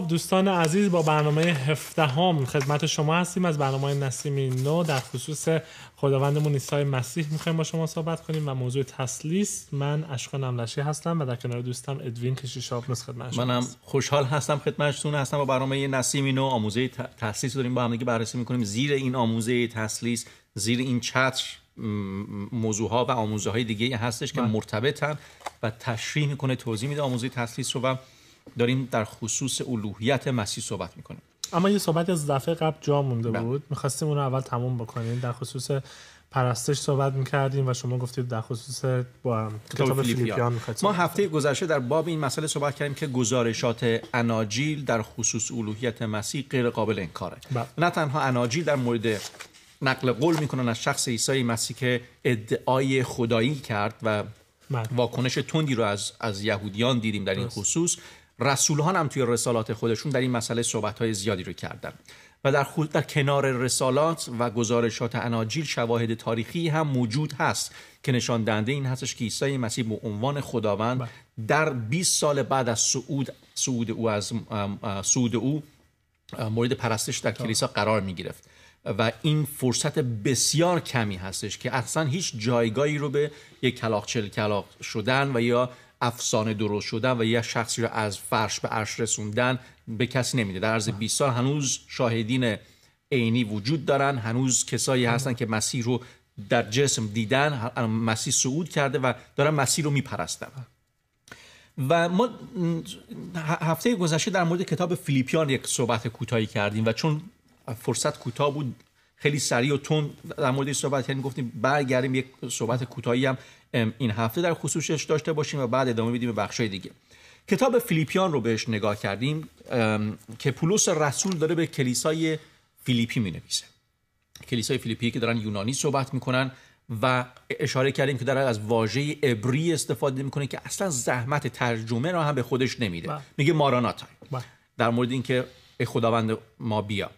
خب دوستان عزیز با برنامه هفدهم خدمت شما هستیم از برنامه نسیمی نو در خصوص خداوند عیسی مسیح میخوایم با شما صحبت کنیم و موضوع تسلیس من اشکان نملشی هستم و در کنار دوستم ادوین کشیش آبنس خدمت شما منم خوشحال هستم خدمتتون هستم با برنامه نسیمی نو آموزه تسلیس داریم با همدیگه بررسی میکنیم زیر این آموزه تسلیس زیر این چتر موضوع ها و آموزه های دیگه هستش که بله. مرتبطن و تشریح میکنه توضیح میده آموزه تسلیس رو و داریم در خصوص الوهیت مسیح صحبت میکنیم اما یه صحبت از دفعه قبل جا مونده بله. بود میخواستیم اون رو اول تموم بکنیم در خصوص پرستش صحبت میکردیم و شما گفتید در خصوص با کتاب فیلیپیان ما هفته گذشته در باب این مسئله صحبت کردیم که گزارشات اناجیل در خصوص الوهیت مسیح غیر قابل انکاره بله. نه تنها اناجیل در مورد نقل قول میکنن از شخص عیسی مسیح که ادعای خدایی کرد و بله. واکنش تندی رو از, از یهودیان دیدیم در این خصوص رسولان هم توی رسالات خودشون در این مسئله صحبت زیادی رو کردن و در, خود در کنار رسالات و گزارشات اناجیل شواهد تاریخی هم موجود هست که نشان دهنده این هستش که عیسی مسیح به عنوان خداوند بله. در 20 سال بعد از سعود صعود او از صعود او مورد پرستش در خب. کلیسا قرار می گرفت و این فرصت بسیار کمی هستش که اصلا هیچ جایگاهی رو به یک کلاق چل کلاق شدن و یا افسانه درست شدن و یه شخصی رو از فرش به عرش رسوندن به کسی نمیده در عرض 20 سال هنوز شاهدین عینی وجود دارن هنوز کسایی هستن که مسیح رو در جسم دیدن مسیح صعود کرده و دارن مسیح رو میپرستن و ما هفته گذشته در مورد کتاب فیلیپیان یک صحبت کوتاهی کردیم و چون فرصت کوتاه بود خیلی سریع و تون در مورد صحبت کردیم یعنی گفتیم برگردیم یک صحبت کوتاهی هم این هفته در خصوصش داشته باشیم و بعد ادامه میدیم به بخشای دیگه کتاب فیلیپیان رو بهش نگاه کردیم که پولس رسول داره به کلیسای فیلیپی می نویسه کلیسای فیلیپی که دارن یونانی صحبت میکنن و اشاره کردیم که در از واژه ابری استفاده میکنه که اصلا زحمت ترجمه را هم به خودش نمیده بله. میگه ماراناتا بله. در مورد اینکه خداوند ما بیا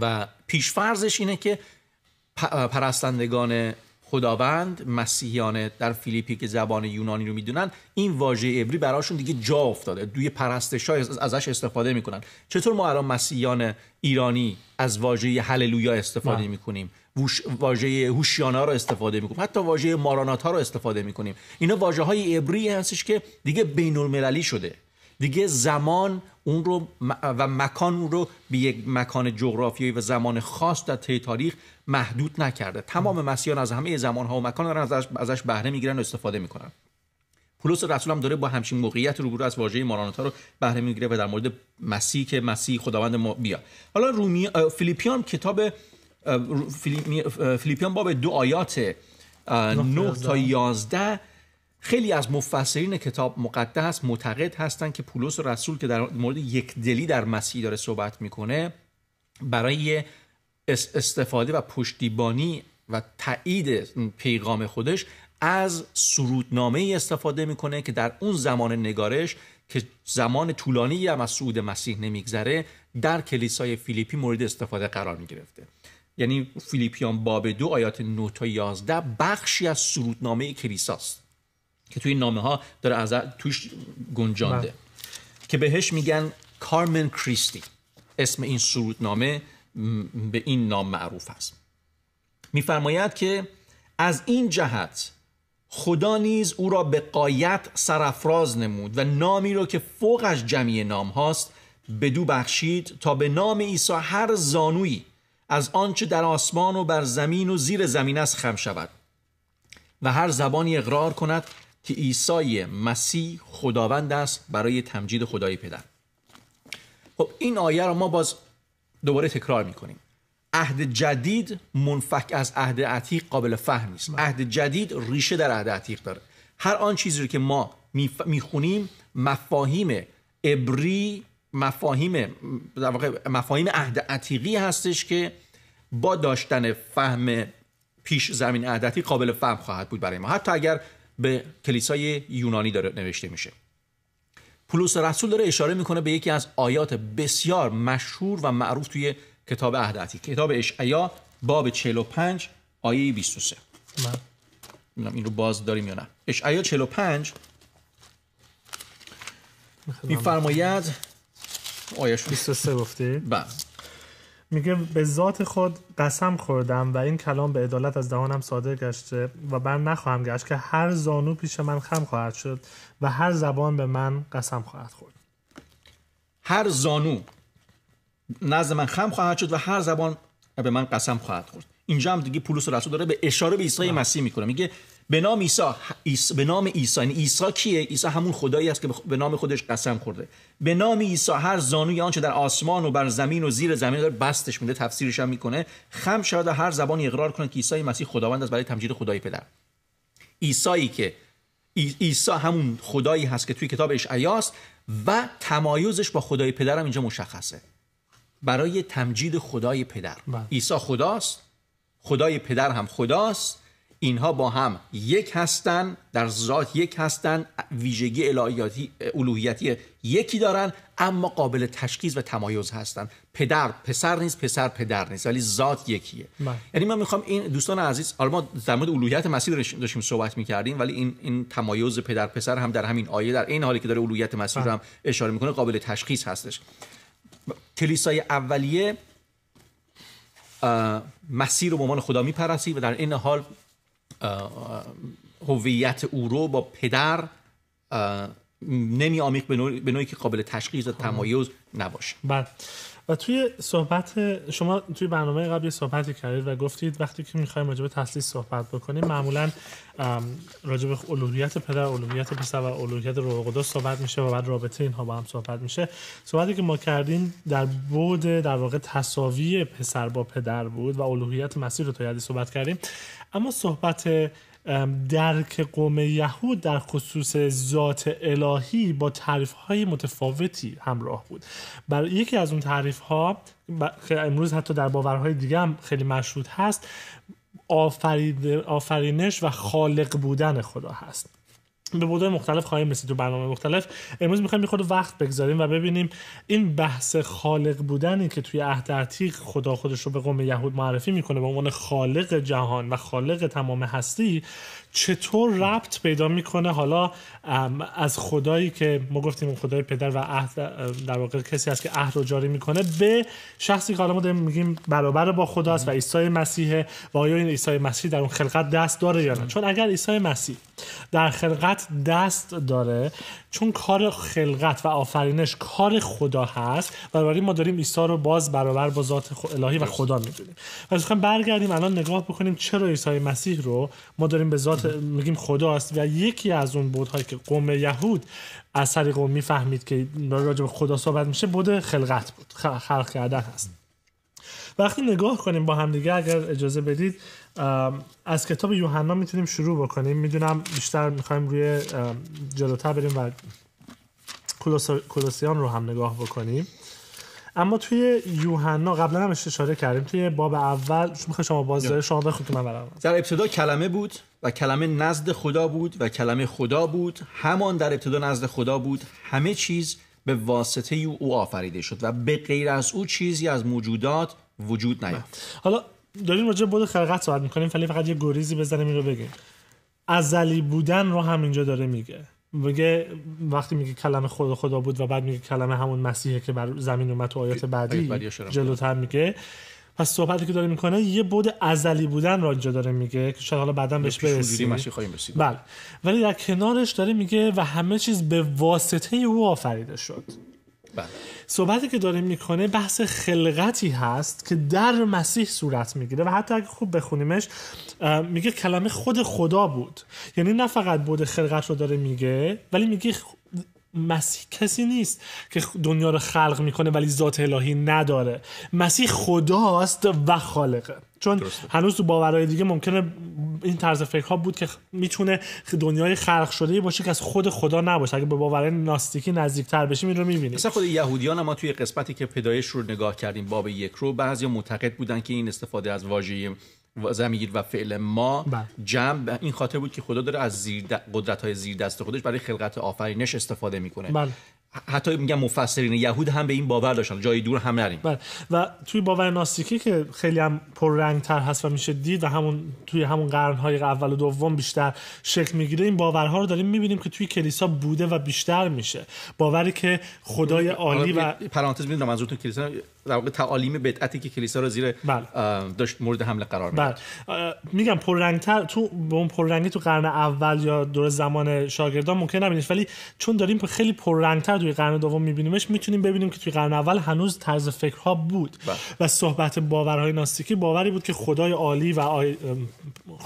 و فرضش اینه که پرستندگان خداوند مسیحیان در فیلیپی که زبان یونانی رو میدونن این واژه عبری براشون دیگه جا افتاده دوی پرستش ازش استفاده میکنن چطور ما الان مسیحیان ایرانی از واژه هللویا استفاده نه. میکنیم واژه هوشیانا رو استفاده میکنیم حتی واژه ماراناتا رو استفاده میکنیم اینا واژه های عبری هستش که دیگه بین المللی شده دیگه زمان اون رو و مکان اون رو به یک مکان جغرافیایی و زمان خاص در طی تاریخ محدود نکرده تمام مسیحیان از همه زمان ها و مکان دارن ازش, بهره میگیرن و استفاده میکنن پولس رسول هم داره با همچین موقعیت روبرو از واژه ماراناتا رو بهره میگیره و در مورد مسیح که مسیح خداوند ما بیا حالا رومی فیلیپیان کتاب فیلیپیان باب دو آیات 9 تا 11 خیلی از مفسرین کتاب مقدس معتقد هستند که پولس رسول که در مورد یک دلی در مسیح داره صحبت میکنه برای استفاده و پشتیبانی و تایید پیغام خودش از سرودنامه ای استفاده میکنه که در اون زمان نگارش که زمان طولانی هم از سعود مسیح نمیگذره در کلیسای فیلیپی مورد استفاده قرار میگرفته یعنی فیلیپیان باب دو آیات 9 تا 11 بخشی از سرودنامه کلیساست که توی نامه ها داره از توش گنجانده بله. که بهش میگن کارمن کریستی اسم این سرودنامه به این نام معروف است میفرماید که از این جهت خدا نیز او را به قایت سرافراز نمود و نامی را که فوقش جمعی نام هاست دو بخشید تا به نام عیسی هر زانویی از آنچه در آسمان و بر زمین و زیر زمین است خم شود و هر زبانی اقرار کند که عیسی مسیح خداوند است برای تمجید خدای پدر خب این آیه رو ما باز دوباره تکرار میکنیم عهد جدید منفک از عهد عتیق قابل فهم نیست بله. عهد جدید ریشه در عهد عتیق داره هر آن چیزی رو که ما میخونیم مفاهیم عبری مفاهیم در واقع مفاهیم عهد عتیقی هستش که با داشتن فهم پیش زمین عهد عتیق قابل فهم خواهد بود برای ما حتی اگر به کلیسای یونانی داره نوشته میشه پولس رسول داره اشاره میکنه به یکی از آیات بسیار مشهور و معروف توی کتاب عهد کتاب اشعیا باب 45 آیه 23 بله. من این رو باز داریم یا نه اشعیا 45 میفرماید آیه 23 گفته بله میگه به ذات خود قسم خوردم و این کلام به عدالت از دهانم صادر گشته و بر نخواهم گشت که هر زانو پیش من خم خواهد شد و هر زبان به من قسم خواهد خورد هر زانو نزد من خم خواهد شد و هر زبان به من قسم خواهد خورد اینجا هم دیگه پولس رسول داره به اشاره به عیسی مسیح میکنه میگه به نام عیسی به نام عیسی یعنی عیسی کیه عیسی همون خدایی است که به نام خودش قسم خورده به نام عیسی هر زانوی آنچه در آسمان و بر زمین و زیر زمین داره بستش میده تفسیرش هم میکنه خم شود هر زبانی اقرار کنه که عیسی مسیح خداوند است برای تمجید خدای پدر عیسایی که عیسی همون خدایی هست که توی کتاب عیاس و تمایزش با خدای پدر هم اینجا مشخصه برای تمجید خدای پدر بله. عیسی خداست خدای پدر هم خداست اینها با هم یک هستن در ذات یک هستن ویژگی الهیاتی الوهیتی یکی دارن اما قابل تشخیص و تمایز هستن پدر پسر نیست پسر پدر نیست ولی ذات یکیه بله. یعنی من میخوام این دوستان عزیز حالا ما در مورد الوهیت مسیح داشتیم صحبت میکردیم ولی این این تمایز پدر پسر هم در همین آیه در این حالی که داره الوهیت مسیح بله. رو هم اشاره میکنه قابل تشخیص هستش کلیسای اولیه مسیر رو به عنوان خدا میپرسی و در این حال هویت او رو با پدر نمی آمیخت به, نوعی که قابل تشخیص و خب. تمایز نباشه بله و توی صحبت شما توی برنامه قبلی صحبتی کردید و گفتید وقتی که میخوایم راجع به تسلیس صحبت بکنیم معمولا راجع به اولویت پدر اولویت پسر و اولویت روح قدس صحبت میشه و بعد رابطه اینها با هم صحبت میشه صحبتی که ما کردیم در بود در واقع تساوی پسر با پدر بود و اولویت مسیر رو تا یادی صحبت کردیم اما صحبت درک قوم یهود در خصوص ذات الهی با تعریف های متفاوتی همراه بود برای یکی از اون تعریف ها که امروز حتی در باورهای دیگه هم خیلی مشروط هست آفرینش و خالق بودن خدا هست به بوده مختلف خواهیم رسید تو برنامه مختلف امروز میخوایم یه وقت بگذاریم و ببینیم این بحث خالق بودنی که توی عهد خدا خودش رو به قوم یهود معرفی میکنه به عنوان خالق جهان و خالق تمام هستی چطور ربط پیدا میکنه حالا از خدایی که ما گفتیم خدای پدر و عهد در واقع کسی است که عهد رو جاری میکنه به شخصی که حالا ما داریم میگیم برابر با خداست و عیسی مسیح و آیا این عیسی مسیح در اون خلقت دست داره یا نه چون اگر عیسی مسیح در خلقت دست داره چون کار خلقت و آفرینش کار خدا هست و برای ما داریم عیسی رو باز برابر با ذات الهی و خدا میدونیم و میخوام برگردیم الان نگاه بکنیم چرا عیسی مسیح رو ما داریم به ذات میگیم خدا است و یکی از اون بودهایی که قوم یهود از طریق میفهمید که راجع به خدا صحبت میشه بود خلقت بود خلق کردن هست وقتی نگاه کنیم با همدیگه اگر اجازه بدید از کتاب یوحنا میتونیم شروع بکنیم میدونم بیشتر میخوایم روی جلوتر بریم و کلوسیان رو هم نگاه بکنیم اما توی یوحنا قبلا هم اشاره کردیم توی باب اول شما باز شما خودتون من در ابتدا کلمه بود و کلمه نزد خدا بود و کلمه خدا بود همان در ابتدا نزد خدا بود همه چیز به واسطه او آفریده شد و به غیر از او چیزی از موجودات وجود نیاد بله. حالا داریم راجع بود خلقت صحبت میکنیم فعلا فقط یه گریزی بزنیم این رو بگیم ازلی بودن رو هم اینجا داره میگه میگه وقتی میگه کلمه خدا خدا بود و بعد میگه کلمه همون مسیحه که بر زمین اومد تو آیات بعدی جلوتر میگه پس صحبتی که داره میکنه یه بود ازلی بودن را اینجا داره میگه که شاید حالا بعدا بهش برسیم بله ولی در کنارش داره میگه و همه چیز به واسطه او آفریده شد بله. صحبتی که داره میکنه بحث خلقتی هست که در مسیح صورت میگیره و حتی اگه خوب بخونیمش میگه کلمه خود خدا بود یعنی نه فقط بود خلقت رو داره میگه ولی میگه مسیح کسی نیست که دنیا رو خلق میکنه ولی ذات الهی نداره مسیح خداست و خالقه چون هنوز تو باورهای دیگه ممکنه این طرز فکرها بود که میتونه دنیای خلق شده باشه که از خود خدا نباشه اگه به باورهای ناستیکی نزدیکتر بشیم این رو میبینیم مثلا خود یهودیان ما توی قسمتی که پیدایش رو نگاه کردیم باب یک رو بعضی معتقد بودن که این استفاده از واژه زمیر و فعل ما بله. جمع این خاطر بود که خدا داره از زیر قدرت های زیر دست خودش برای خلقت آفرینش استفاده میکنه بله. حتی میگم مفسرین یهود هم به این باور داشتن جای دور هم نریم بله. و توی باور ناستیکی که خیلی هم پررنگ تر هست و میشه دید و همون توی همون قرن های اول و دوم بیشتر شکل میگیره این باورها رو داریم میبینیم که توی کلیسا بوده و بیشتر میشه باوری که خدای عالی و پرانتز میدونم اون کلیسا در واقع تعالیم بدعتی که کلیسا رو زیر بله. داشت مورد حمله قرار میده بله. میگم تر تو به اون پررنگی تو قرن اول یا دور زمان شاگردان ممکن نبینیش ولی چون داریم خیلی توی قرن دوم میبینیمش میتونیم ببینیم که توی قرن اول هنوز طرز فکرها بود بله. و صحبت باورهای ناستیکی باوری بود که خدای عالی و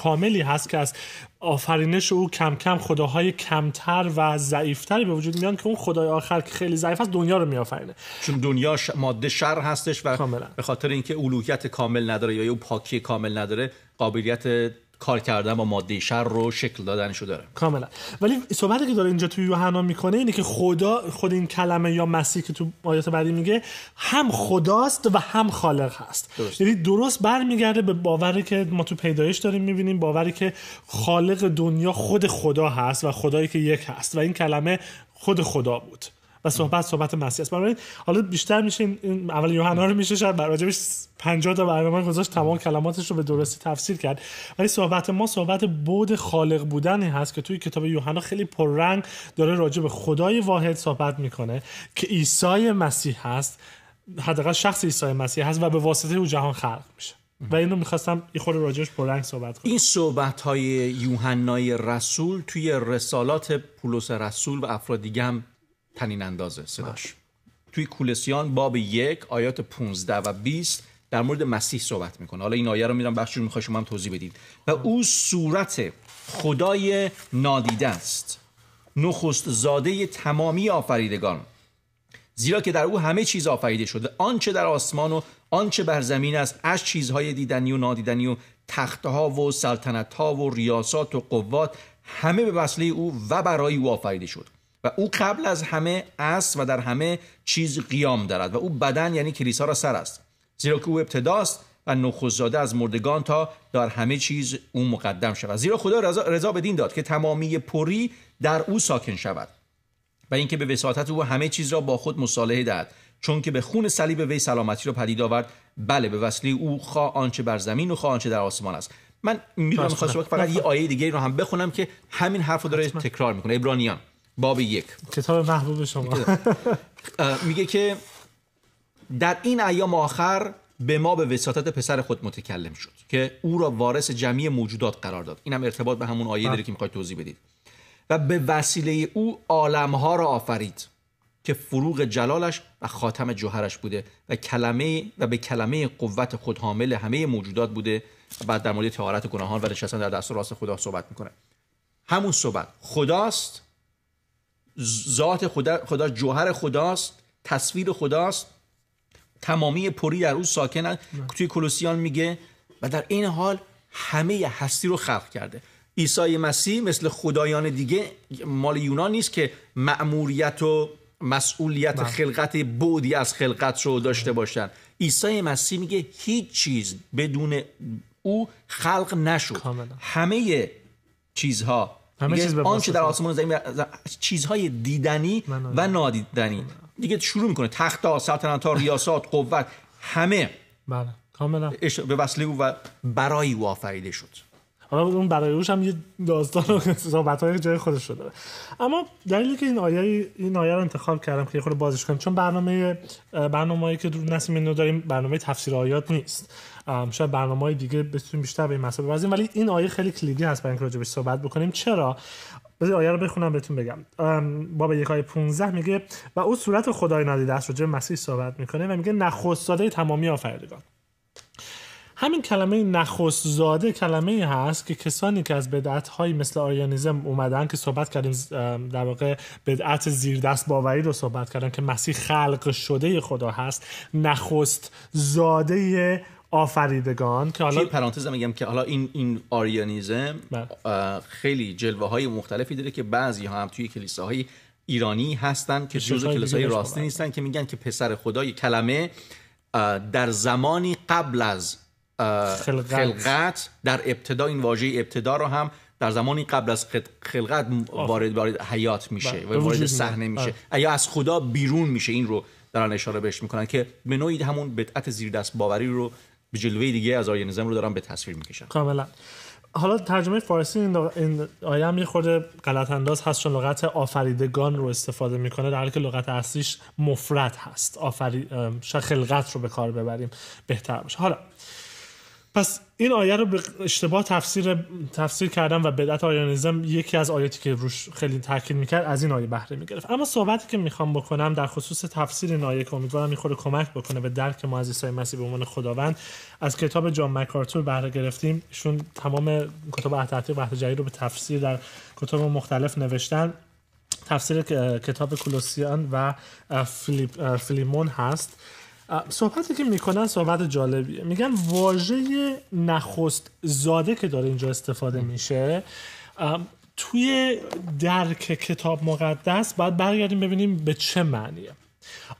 کاملی هست که از آفرینش او کم کم خداهای کمتر و ضعیفتری به وجود میان که اون خدای آخر که خیلی ضعیف است دنیا رو میآفرینه چون دنیا ماده شر هستش و به خاطر اینکه اولویت کامل نداره یا او پاکی کامل نداره قابلیت کار کردن با ماده شر رو شکل دادنشو داره کاملا ولی صحبتی که داره اینجا توی یوحنا میکنه اینه که خدا خود این کلمه یا مسیح که تو آیات بعدی میگه هم خداست و هم خالق هست درست. یعنی درست برمیگرده به باوری که ما تو پیدایش داریم میبینیم باوری که خالق دنیا خود خدا هست و خدایی که یک هست و این کلمه خود خدا بود و صحبت صحبت مسیح است برای حالا بیشتر میشه این اول یوحنا رو میشه شاید راجبش 50 تا برنامه گذاشت تمام کلماتش رو به درستی تفسیر کرد ولی صحبت ما صحبت بود خالق بودن هست که توی کتاب یوحنا خیلی پررنگ داره راجع به خدای واحد صحبت میکنه که عیسی مسیح هست حداقل شخص عیسی مسیح هست و به واسطه او جهان خلق میشه و اینو میخواستم یه خورده راجعش پررنگ صحبت کنم این صحبت های یوحنای رسول توی رسالات پولس رسول و افراد دیگه تنین اندازه صداش توی کولسیان باب یک آیات 15 و 20 در مورد مسیح صحبت میکنه حالا این آیه رو میرم بخش رو میخوای شما هم توضیح بدید و او صورت خدای نادیده است نخست زاده تمامی آفریدگان زیرا که در او همه چیز آفریده شده آنچه در آسمان و آنچه بر زمین است از چیزهای دیدنی و نادیدنی و تختها و سلطنتها و ریاست و قوات همه به وصله او و برای او آفریده شد و او قبل از همه است و در همه چیز قیام دارد و او بدن یعنی کلیسا را سر است زیرا که او ابتداست و نخوزاده از مردگان تا در همه چیز او مقدم شود زیرا خدا رضا, رضا به دین داد که تمامی پری در او ساکن شود و اینکه به وساطت او همه چیز را با خود مصالحه دهد چون که به خون صلیب وی سلامتی را پدید آورد بله به وصلی او خواه آنچه بر زمین و خواه آنچه در آسمان است من میدونم خواست فقط یه خب. آیه دیگه رو هم بخونم که همین حرف رو داره تکرار میکنه ابرانیان باب یک کتاب محبوب شما میگه که در این ایام آخر به ما به وساطت پسر خود متکلم شد که او را وارث جمعی موجودات قرار داد اینم ارتباط به همون آیه بله. داره که میخواید توضیح بدید و به وسیله او ها را آفرید که فروغ جلالش و خاتم جوهرش بوده و کلمه و به کلمه قوت خود حامل همه موجودات بوده بعد در مورد تهارت گناهان و نشستن در دست راست خدا صحبت میکنه همون صحبت خداست ذات خدا, خدا جوهر خداست تصویر خداست تمامی پری در او ساکن توی کلوسیان میگه و در این حال همه هستی رو خلق کرده عیسی مسیح مثل خدایان دیگه مال یونان نیست که مأموریت و مسئولیت خلقت بودی از خلقت رو داشته باشن عیسی مسیح میگه هیچ چیز بدون او خلق نشد همه چیزها همه چیز در آسمان زمین چیزهای دیدنی آره. و نادیدنی دیگه شروع میکنه ها سلطنت ها ریاست قوت همه بله کاملا به وصله او و برای او آفریده شد حالا اون برای اوش هم یه داستان و صحبت های جای خودش شده اما دلیلی که این آیه این آیه رو انتخاب کردم که خود بازش کنیم چون برنامه برنامه‌ای که در نسیم داریم برنامه تفسیر آیات نیست شاید برنامه های دیگه بتونیم بیشتر به این مسئله بپردازیم ولی این آیه خیلی کلیدی هست برای اینکه راجبش صحبت بکنیم چرا بذار آیه رو بخونم بهتون بگم باب یک آیه 15 میگه و او صورت خدای ندیده است راجع مسیح صحبت میکنه و میگه زاده تمامی آفریدگان همین کلمه نخست زاده کلمه ای هست که کسانی که از بدعت های مثل آریانیزم اومدن که صحبت کردیم در واقع بدعت زیردست باوری رو صحبت کردن که مسیح خلق شده خدا هست نخست زاده آفریدگان که حالا پرانتز میگم که حالا این این آریانیزم بله. خیلی جلوه های مختلفی داره که بعضی ها هم توی کلیساهای ایرانی هستن که جزء کلیسای راستی نیستن که میگن که پسر خدای کلمه در زمانی قبل از خلقت, در ابتدا این واژه ابتدا رو هم در زمانی قبل از خلقت وارد وارد حیات میشه بله. و وارد صحنه میشه آره. یا از خدا بیرون میشه این رو دارن اشاره بهش میکنن که به نوعی همون بدعت زیر دست باوری رو به جلوه دیگه از آریانیزم رو دارم به تصویر میکشن کاملا حالا ترجمه فارسی این آیه هم غلط انداز هست چون لغت آفریدگان رو استفاده میکنه در حالی که لغت اصلیش مفرد هست آفری خلقت رو به کار ببریم بهتر باشه حالا پس این آیه رو به اشتباه تفسیر تفسیر کردم و بدعت آیانیزم یکی از آیاتی که روش خیلی تاکید میکرد از این آیه بهره میگرفت اما صحبتی که میخوام بکنم در خصوص تفسیر این آیه که امیدوارم میخوره کمک بکنه به درک ما از عیسی مسیح به عنوان خداوند از کتاب جان مکارتور بهره گرفتیم ایشون تمام کتاب عهد و رو به تفسیر در کتاب مختلف نوشتن تفسیر کتاب کلوسیان و فلیمون هست صحبتی که میکنن صحبت جالبیه میگن واژه نخست زاده که داره اینجا استفاده میشه توی درک کتاب مقدس باید برگردیم ببینیم به چه معنیه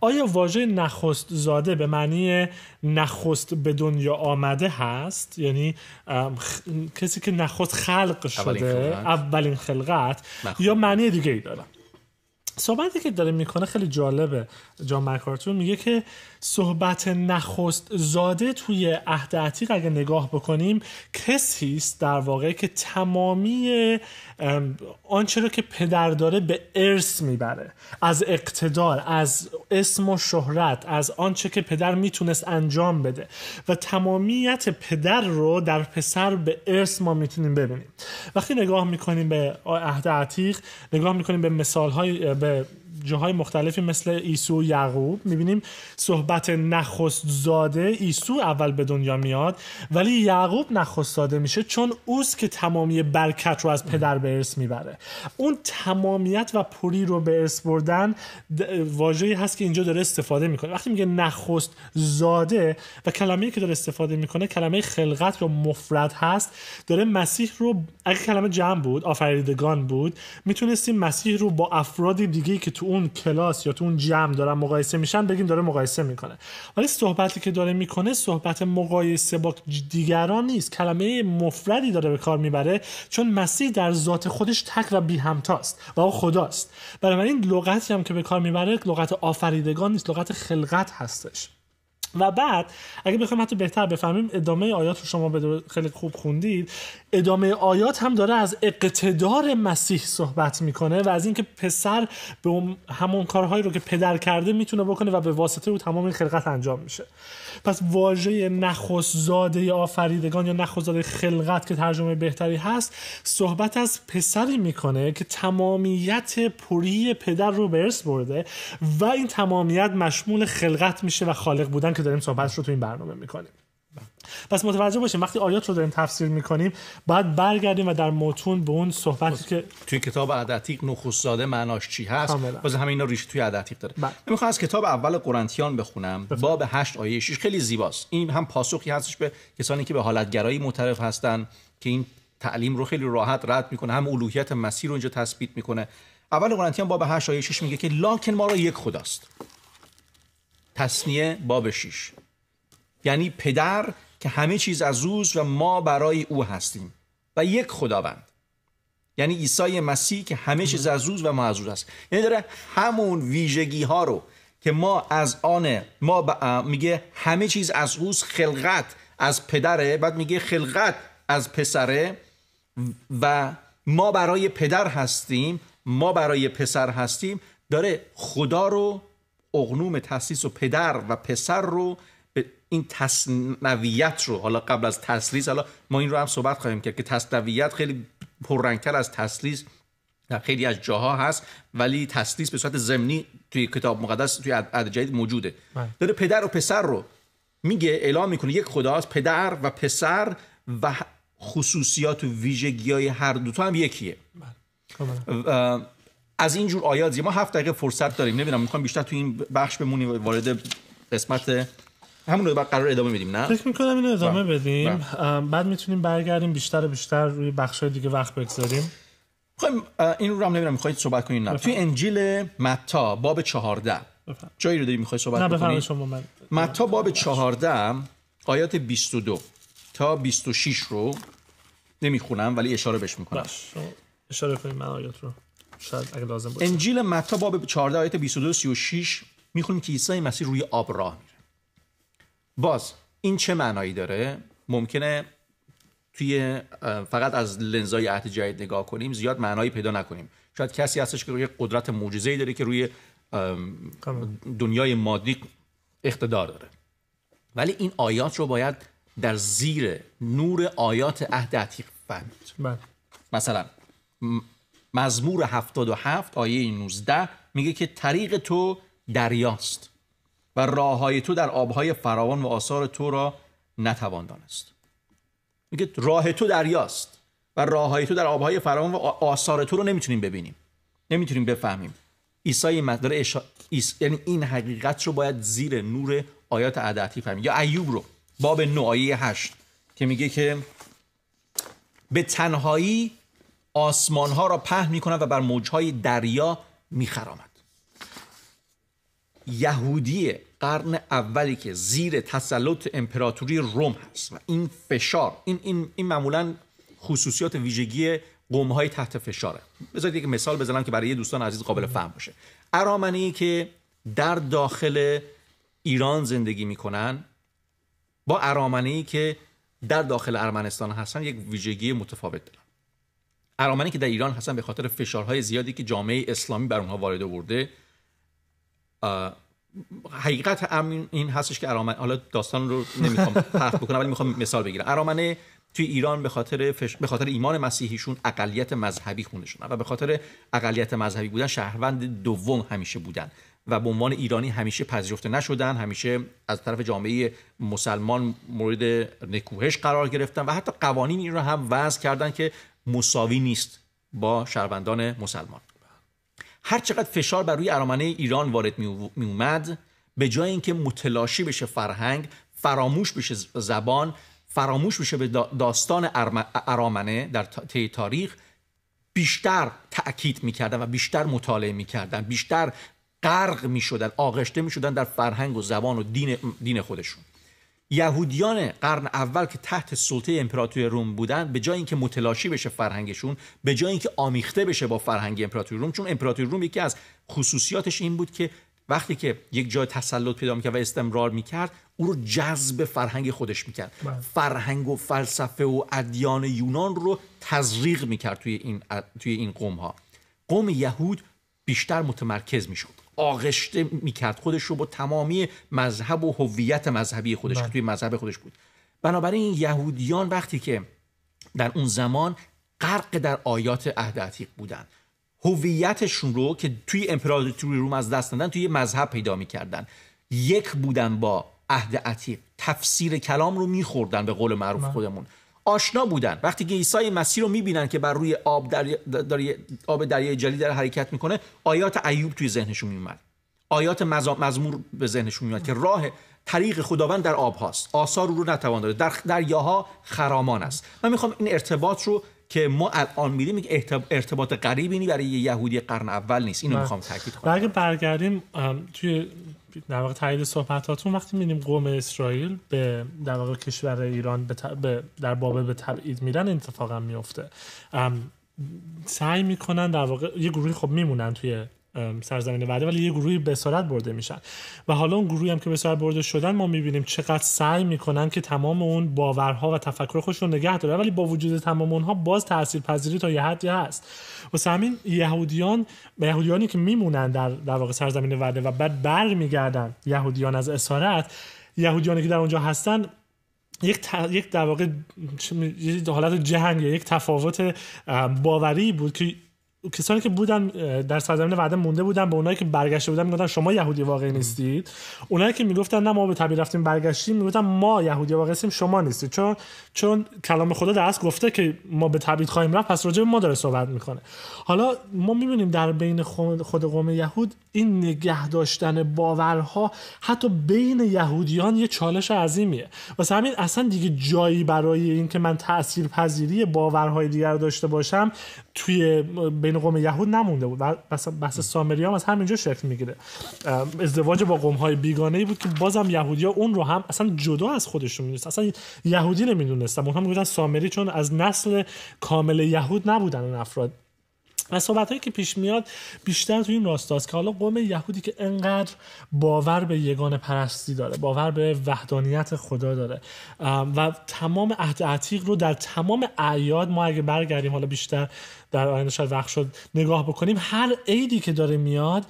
آیا واژه نخست زاده به معنی نخست به دنیا آمده هست یعنی کسی که نخست خلق شده اولین خلقت, اولین خلقت یا معنی دیگه ای داره صحبتی که داره میکنه خیلی جالبه جان مکارتون میگه که صحبت نخست زاده توی عهد عتیق اگه نگاه بکنیم کسی است در واقع که تمامی آنچه رو که پدر داره به ارث میبره از اقتدار از اسم و شهرت از آنچه که پدر میتونست انجام بده و تمامیت پدر رو در پسر به ارث ما میتونیم ببینیم وقتی نگاه میکنیم به عهد عتیق نگاه میکنیم به مثال به جاهای مختلفی مثل ایسو و یعقوب میبینیم صحبت نخست زاده ایسو اول به دنیا میاد ولی یعقوب نخست زاده میشه چون اوست که تمامی برکت رو از پدر به ارث میبره اون تمامیت و پوری رو به ارث بردن واژه‌ای هست که اینجا داره استفاده میکنه وقتی میگه نخست زاده و کلمه‌ای که داره استفاده میکنه کلمه خلقت یا مفرد هست داره مسیح رو اگه کلمه جمع بود آفریدگان بود میتونستیم مسیح رو با افرادی دیگه که تو اون کلاس یا تو اون جمع دارن مقایسه میشن بگیم داره مقایسه میکنه ولی صحبتی که داره میکنه صحبت مقایسه با دیگران نیست کلمه مفردی داره به کار میبره چون مسیح در ذات خودش تک و بی همتاست و او خداست بنابراین لغتی هم که به کار میبره لغت آفریدگان نیست لغت خلقت هستش و بعد اگه بخوایم حتی بهتر بفهمیم ادامه آیات رو شما خیلی خوب خوندید ادامه آیات هم داره از اقتدار مسیح صحبت میکنه و از اینکه پسر به همون کارهایی رو که پدر کرده میتونه بکنه و به واسطه او تمام این خلقت انجام میشه پس واژه نخوزاده آفریدگان یا نخوزاده خلقت که ترجمه بهتری هست صحبت از پسری میکنه که تمامیت پوری پدر رو به برده و این تمامیت مشمول خلقت میشه و خالق بودن که داریم صحبتش رو تو این برنامه میکنیم پس متوجه باشیم وقتی آیات رو داریم تفسیر میکنیم باید برگردیم و در متون به اون صحبتی خب. که توی کتاب عدتیق نخست زاده معناش چی هست باز خب، بله. همین ریشه توی عدتیق داره بله. من میخوام از کتاب اول قرنتیان بخونم باب 8 آیه 6 خیلی زیباست این هم پاسخی هستش به کسانی که به حالتگرایی معترف هستن که این تعلیم رو خیلی راحت رد میکنه هم الوهیت مسیح رو اینجا تثبیت میکنه اول قرنتیان باب 8 آیه 6 میگه که لاکن ما را یک خداست تصنیه باب شیش یعنی پدر که همه چیز از اوست و ما برای او هستیم و یک خداوند یعنی عیسی مسیح که همه چیز از اوست و ما از او است یعنی داره همون ویژگی ها رو که ما از آن ما میگه همه چیز از اوست خلقت از پدره بعد میگه خلقت از پسره و ما برای پدر هستیم ما برای پسر هستیم داره خدا رو اغنوم تسلیس و پدر و پسر رو این تصنویت رو حالا قبل از تسلیس حالا ما این رو هم صحبت خواهیم کرد که تصنویت خیلی پررنگتر از تسلیس در خیلی از جاها هست ولی تسلیس به صورت زمینی توی کتاب مقدس توی عد جدید موجوده بله. داره پدر و پسر رو میگه اعلام میکنه یک خداست پدر و پسر و خصوصیات و ویژگی های هر دوتا هم یکیه بله. خب، بله. از این جور آیات ما هفت دقیقه فرصت داریم نمیدونم میخوام بیشتر تو این بخش بمونیم وارد قسمت همون رو قرار ادامه میدیم نه فکر میکنم اینو ادامه با. بله. بدیم با. بله. بعد میتونیم برگردیم بیشتر و بیشتر روی های دیگه وقت بگذاریم میخوایم خب، این رو هم نمیدونم میخواید صحبت کنیم نه توی انجیل متا باب 14 جایی رو داری میخوای صحبت کنیم شما من متا باب 14 آیات 22 تا 26 رو نمیخونم ولی اشاره بهش میکنم اشاره کنیم من آیات رو شاید انجیل متی باب 14 آیت 22 36 میخونیم که عیسی مسیح روی آب راه میره باز این چه معنایی داره ممکنه توی فقط از لنزای عهد جدید نگاه کنیم زیاد معنایی پیدا نکنیم شاید کسی هستش که روی قدرت معجزه‌ای داره که روی دنیای مادی اقتدار داره ولی این آیات رو باید در زیر نور آیات عهد عتیق فهمید بله. مثلا مزمور 77 آیه 19 میگه که طریق تو دریاست و راه های تو در آبهای فراوان و آثار تو را نتواندان است میگه راه تو دریاست و راه تو در آبهای فراوان و آثار تو رو نمیتونیم ببینیم نمیتونیم بفهمیم عیسی مدار اشا... ایس... یعنی این حقیقت رو باید زیر نور آیات عدتی فهمیم یا ایوب رو باب نوعی آیه که میگه که به تنهایی آسمان ها را په می کند و بر های دریا می خرامد. یهودی قرن اولی که زیر تسلط امپراتوری روم هست و این فشار این, این, این معمولا خصوصیات ویژگی قوم های تحت فشاره بذارید یک مثال بزنم که برای یه دوستان عزیز قابل فهم باشه ارامنی که در داخل ایران زندگی میکنن با ارامنی که در داخل ارمنستان هستن یک ویژگی متفاوت دارن ارامنه که در ایران هستن به خاطر فشارهای زیادی که جامعه اسلامی بر اونها وارد آورده حقیقت امین این هستش که ارامنه، حالا داستان رو نمیخوام حرف بکنم ولی میخوام مثال بگیرم ارامنه توی ایران به خاطر به خاطر ایمان مسیحیشون اقلیت مذهبی خونده و به خاطر اقلیت مذهبی بودن شهروند دوم همیشه بودن و به عنوان ایرانی همیشه پذیرفته نشدن همیشه از طرف جامعه مسلمان مورد نکوهش قرار گرفتن و حتی این رو هم وضع کردن که مساوی نیست با شهروندان مسلمان هر چقدر فشار بر روی ارامنه ایران وارد می اومد به جای اینکه متلاشی بشه فرهنگ فراموش بشه زبان فراموش بشه به داستان ارامنه در طی تاریخ بیشتر تاکید میکردن و بیشتر مطالعه میکردن بیشتر غرق میشدن آغشته میشدن در فرهنگ و زبان و دین, دین خودشون یهودیان قرن اول که تحت سلطه امپراتوری روم بودن به جای اینکه متلاشی بشه فرهنگشون به جای اینکه آمیخته بشه با فرهنگ امپراتوری روم چون امپراتوری روم یکی از خصوصیاتش این بود که وقتی که یک جای تسلط پیدا میکرد و استمرار میکرد او رو جذب فرهنگ خودش میکرد باید. بله. فرهنگ و فلسفه و ادیان یونان رو تزریق میکرد توی این, توی این قوم ها قوم یهود بیشتر متمرکز میشد آغشته میکرد خودش رو با تمامی مذهب و هویت مذهبی خودش که بله. توی مذهب خودش بود بنابراین یهودیان وقتی که در اون زمان غرق در آیات عهد عتیق بودن هویتشون رو که توی امپراتوری روم از دست دادن توی مذهب پیدا میکردن یک بودن با عهد عتیق تفسیر کلام رو میخوردن به قول معروف بله. خودمون آشنا بودن وقتی که عیسی مسیح رو میبینن که بر روی آب دریای آب دریای جلی در حرکت میکنه آیات ایوب توی ذهنشون میومد آیات مزمور به ذهنشون میومد که راه طریق خداوند در آب هاست آثار رو نتوان داره در دریاها خرامان است من میخوام این ارتباط رو که ما الان میریم ارتباط قریبی برای یه یهودی قرن اول نیست اینو بله. میخوام تاکید کنم برگردیم توی در واقع تایید صحبتاتون وقتی میبینیم قوم اسرائیل به در واقع کشور ایران به در بابه به تبعید میرن اتفاقا میفته سعی میکنن در واقع یه گروهی خب میمونن توی سرزمین وعده ولی یه گروهی به صورت برده میشن و حالا اون گروهی هم که به اسارت برده شدن ما میبینیم چقدر سعی میکنن که تمام اون باورها و تفکر خودشون نگه داره ولی با وجود تمام اونها باز پذیری تا یه حدی هست و همین یهودیان یهودیانی که میمونن در در واقع سرزمین وعده و بعد بر برمیگردن یهودیان از اسارت یهودیانی که در اونجا هستن یک, یک در واقع حالت جهنگ یک تفاوت باوری بود که کسانی که بودن در سرزمین وعده مونده بودن به اونایی که برگشته بودن میگفتن شما یهودی واقعی نیستید اونایی که میگفتن نه ما به تبعید رفتیم برگشتیم میگفتن ما یهودی واقعی هستیم شما نیستید چون چون کلام خدا در اصل گفته که ما به تبعید خواهیم رفت پس راجع ما داره صحبت میکنه حالا ما میبینیم در بین خود قوم یهود این نگه داشتن باورها حتی بین یهودیان یه چالش عظیمیه واسه همین اصلا دیگه جایی برای اینکه من تاثیرپذیری باورهای دیگر داشته باشم توی بین قوم یهود نمونده بود و بحث سامری هم از همینجا شکل میگیره ازدواج با قوم های بیگانه ای بود که بازم یهودیا اون رو هم اصلا جدا از خودشون میدونست اصلا یهودی نمیدونستن هم میگفتن سامری چون از نسل کامل یهود نبودن اون افراد و صحبت هایی که پیش میاد بیشتر توی این راستاست که حالا قوم یهودی که انقدر باور به یگان پرستی داره باور به وحدانیت خدا داره و تمام عهد عتیق رو در تمام اعیاد ما اگه برگردیم حالا بیشتر در آینده شاید وقت شد نگاه بکنیم هر عیدی که داره میاد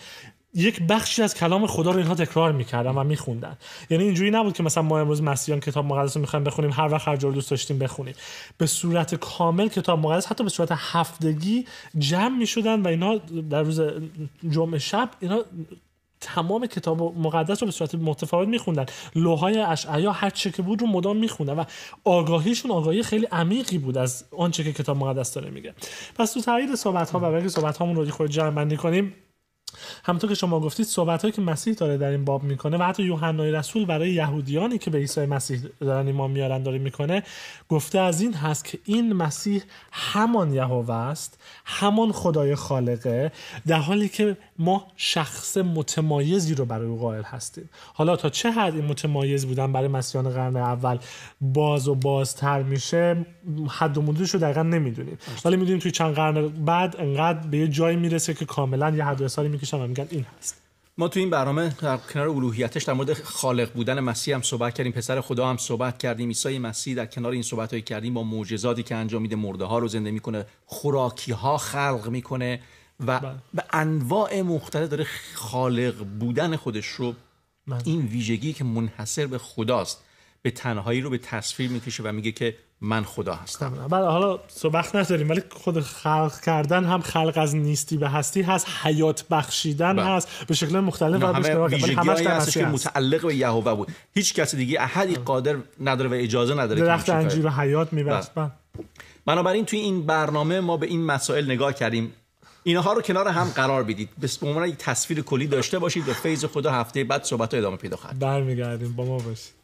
یک بخشی از کلام خدا رو اینها تکرار میکردن و میخوندن یعنی اینجوری نبود که مثلا ما امروز مسیحیان کتاب مقدس رو میخوایم بخونیم هر وقت هر جور دوست داشتیم بخونیم به صورت کامل کتاب مقدس حتی به صورت هفتگی جمع میشدن و اینا در روز جمعه شب اینا تمام کتاب مقدس رو به صورت متفاوت میخوندن لوهای اشعیا هر چه که بود رو مدام میخوندن و آگاهیشون آگاهی خیلی عمیقی بود از آنچه که کتاب مقدس داره میگه پس تو تایید صحبت ها و بقیه صحبت هامون رو خود جمع بندی کنیم همطور که شما گفتید صحبت هایی که مسیح داره در این باب میکنه و حتی یوحنای رسول برای یهودیانی که به عیسی مسیح دارن ایمان میارن داره میکنه گفته از این هست که این مسیح همان یهوه است همان خدای خالقه در حالی که ما شخص متمایزی رو برای او قائل هستیم حالا تا چه حد این متمایز بودن برای مسیحان قرن اول باز و بازتر میشه حد و مدودش رو دقیقا نمیدونیم ولی میدونیم توی چند قرن بعد انقدر به یه جایی میرسه که کاملا یه حد و و میگن این هست ما تو این برنامه در کنار الوهیتش در مورد خالق بودن مسیح هم صحبت کردیم پسر خدا هم صحبت کردیم عیسی مسیح در کنار این صحبت های کردیم با معجزاتی که انجام میده مرده ها رو زنده میکنه خوراکی ها خلق میکنه و بله. به انواع مختلف داره خالق بودن خودش رو بله. این ویژگی که منحصر به خداست به تنهایی رو به تصویر میکشه و میگه که من خدا هستم بله حالا وقت نداریم ولی خود خلق کردن هم خلق از نیستی به هستی هست حیات بخشیدن بله. هست به شکل مختلف و ویژگی همش هست که متعلق به یهوه بود هیچ کس دیگه احدی قادر نداره و اجازه نداره درخت انجیر حیات میبست بله. بله. بنابراین توی این برنامه ما به این مسائل نگاه کردیم اینها رو کنار هم قرار بدید به عنوان یک تصویر کلی داشته باشید و فیض خدا هفته بعد صحبت ادامه پیدا خواهد برمیگردیم با ما باشید